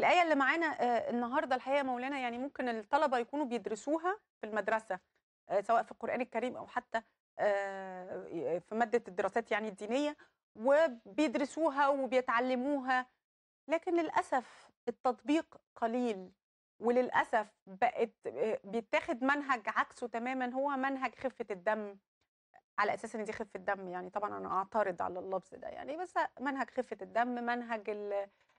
الايه اللي معانا آه، النهارده الحقيقه مولانا يعني ممكن الطلبه يكونوا بيدرسوها في المدرسه آه، سواء في القران الكريم او حتى آه، في ماده الدراسات يعني الدينيه وبيدرسوها وبيتعلموها لكن للاسف التطبيق قليل وللاسف بقت بيتاخد منهج عكسه تماما هو منهج خفه الدم على اساس ان دي خفه دم يعني طبعا انا اعترض على اللفظ ده يعني بس منهج خفه الدم منهج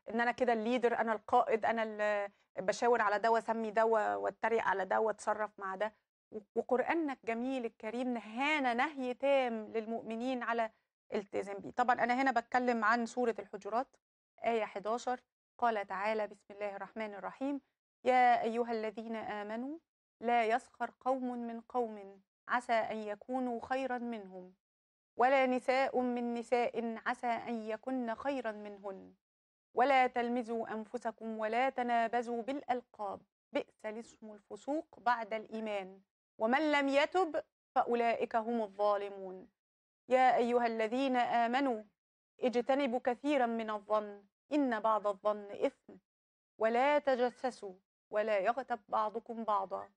ان انا كده الليدر انا القائد انا اللي بشاور على ده واسمي ده واتريق على ده واتصرف مع ده وقرانك جميل الكريم نهانا نهي تام للمؤمنين على التزام بيه طبعا انا هنا بتكلم عن سوره الحجرات ايه 11 قال تعالى بسم الله الرحمن الرحيم يا ايها الذين امنوا لا يسخر قوم من قوم عسى ان يكونوا خيرا منهم ولا نساء من نساء عسى ان يكن خيرا منهن ولا تلمزوا أنفسكم ولا تنابزوا بالألقاب بئس الاسم الفسوق بعد الإيمان ومن لم يتب فأولئك هم الظالمون يا أيها الذين آمنوا اجتنبوا كثيرا من الظن إن بعض الظن إثم ولا تجسسوا ولا يغتب بعضكم بعضا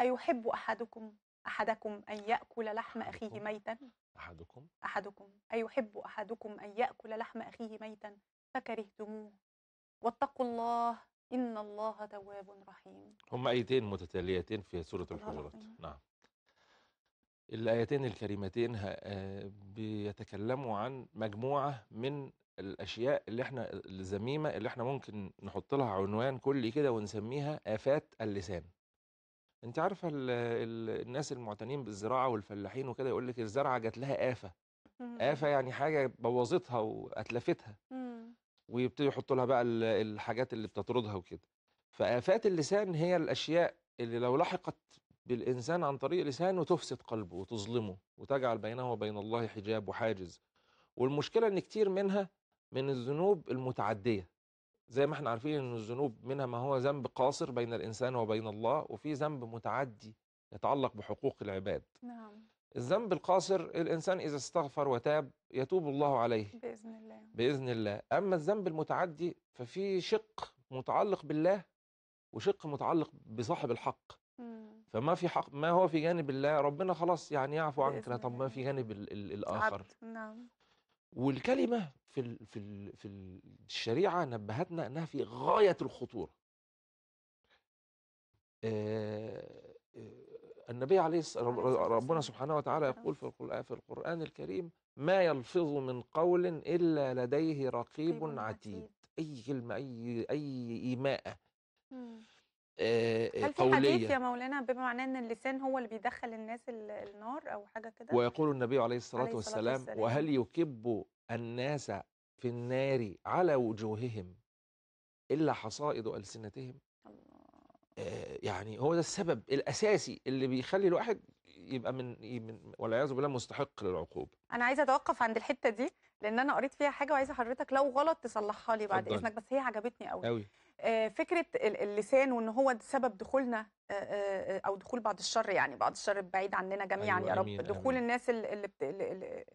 أيحب أحدكم أحدكم أن يأكل لحم أخيه ميتا أحدكم أحدكم أيحب أحدكم أن يأكل لحم أخيه ميتا فكرهتموه واتقوا الله إن الله تواب رحيم هم آيتين متتاليتين في سورة الحجرات نعم الآيتين الكريمتين آه، بيتكلموا عن مجموعة من الأشياء اللي احنا الزميمة اللي احنا ممكن نحط لها عنوان كلي كده ونسميها آفات اللسان انت عارفة الـ الـ الناس المعتنين بالزراعة والفلاحين وكده يقول لك الزرعة جات لها آفة آفة يعني حاجة بوظتها وأتلفتها ويبتدوا يحطوا لها بقى الحاجات اللي بتطردها وكده فآفات اللسان هي الأشياء اللي لو لحقت بالإنسان عن طريق لسانه تفسد قلبه وتظلمه وتجعل بينه وبين الله حجاب وحاجز والمشكلة إن كتير منها من الذنوب المتعدية زي ما احنا عارفين إن الذنوب منها ما هو ذنب قاصر بين الإنسان وبين الله وفي ذنب متعدي يتعلق بحقوق العباد نعم. الذنب القاصر الإنسان إذا استغفر وتاب يتوب الله عليه بإذن الله بإذن الله أما الذنب المتعدي ففي شق متعلق بالله وشق متعلق بصاحب الحق فما في حق ما هو في جانب الله ربنا خلاص يعني يعفو عنك طب ما في جانب الـ الـ الآخر نعم والكلمة في الـ في الـ في الشريعة نبهتنا أنها في غاية الخطورة آه النبي عليه الصلاة ربنا سبحانه وتعالى يقول في القرآن الكريم ما يلفظ من قول إلا لديه رقيب عتيد أي كلمة أي أي إيماءة آه، آه، هل في حديث يا مولانا بمعنى ان اللسان هو اللي بيدخل الناس النار او حاجه كده ويقول النبي عليه الصلاه, عليه الصلاة والسلام, والسلام وهل يكب الناس في النار على وجوههم الا حصائد السنتهم آه، يعني هو ده السبب الاساسي اللي بيخلي الواحد يبقى من من والعياذ بالله مستحق للعقوبه. انا عايزه اتوقف عند الحته دي لان انا قريت فيها حاجه وعايزه حضرتك لو غلط تصلحها لي بعد اذنك بس هي عجبتني قوي. قوي. آه، فكره اللسان وان هو سبب دخولنا آه، او دخول بعض الشر يعني بعض الشر بعيد عننا جميعا أيوة يا رب أمين دخول أمين. الناس اللي,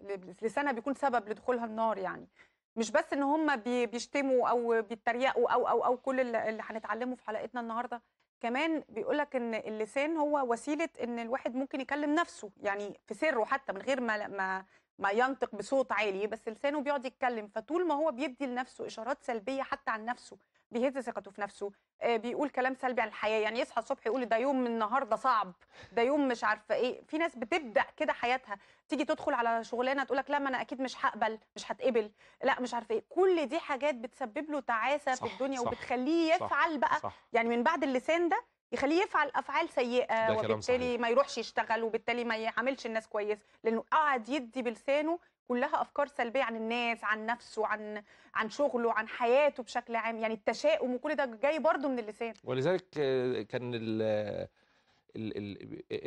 اللي لسانها بيكون سبب لدخولها النار يعني مش بس ان هم بيشتموا او بيتريقوا او او او كل اللي هنتعلمه في حلقتنا النهارده كمان بيقول لك ان اللسان هو وسيله ان الواحد ممكن يكلم نفسه يعني في سره حتى من غير ما ما ما ينطق بصوت عالي بس لسانه بيقعد يتكلم فطول ما هو بيدي لنفسه اشارات سلبيه حتى عن نفسه بيهز ثقته في نفسه آه، بيقول كلام سلبي عن الحياه يعني يصحى الصبح يقول ده يوم النهارده صعب ده يوم مش عارفه ايه في ناس بتبدا كده حياتها تيجي تدخل على شغلانه تقول لك لا ما انا اكيد مش هقبل مش هتقبل لا مش عارفه ايه كل دي حاجات بتسبب له تعاسه في الدنيا صح وبتخليه يفعل صح بقى صح يعني من بعد اللسان ده يخليه يفعل افعال سيئه وبالتالي ما يروحش يشتغل وبالتالي ما يعاملش الناس كويس لانه قعد يدي بلسانه كلها افكار سلبيه عن الناس عن نفسه عن عن شغله عن حياته بشكل عام يعني التشاؤم وكل ده جاي برضه من اللسان ولذلك آه، كان ال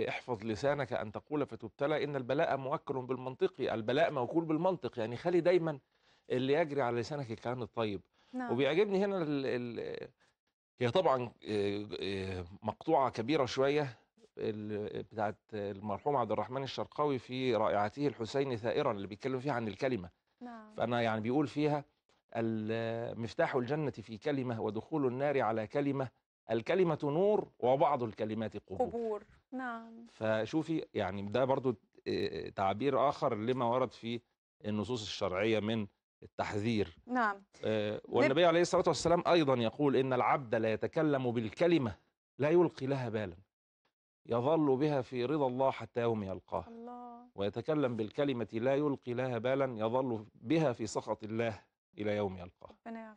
احفظ لسانك ان تقول فتبتلى ان البلاء موكل بالمنطق البلاء موكول بالمنطق يعني خلي دايما اللي يجري على لسانك الكلام الطيب نعم. وبيعجبني هنا ال ال هي طبعا آه، آه، مقطوعه كبيره شويه بتاعت المرحوم عبد الرحمن الشرقاوي في رائعته الحسين ثائرا اللي بيتكلم فيها عن الكلمه نعم. فانا يعني بيقول فيها مفتاح الجنه في كلمه ودخول النار على كلمه الكلمه نور وبعض الكلمات قبور قبور نعم فشوفي يعني ده برضو تعبير اخر لما ورد في النصوص الشرعيه من التحذير نعم والنبي عليه الصلاه والسلام ايضا يقول ان العبد لا يتكلم بالكلمه لا يلقي لها بالا يظل بها في رضا الله حتى يوم يلقاه ويتكلم بالكلمة لا يلقي لها بالا يظل بها في سخط الله إلى يوم يلقاه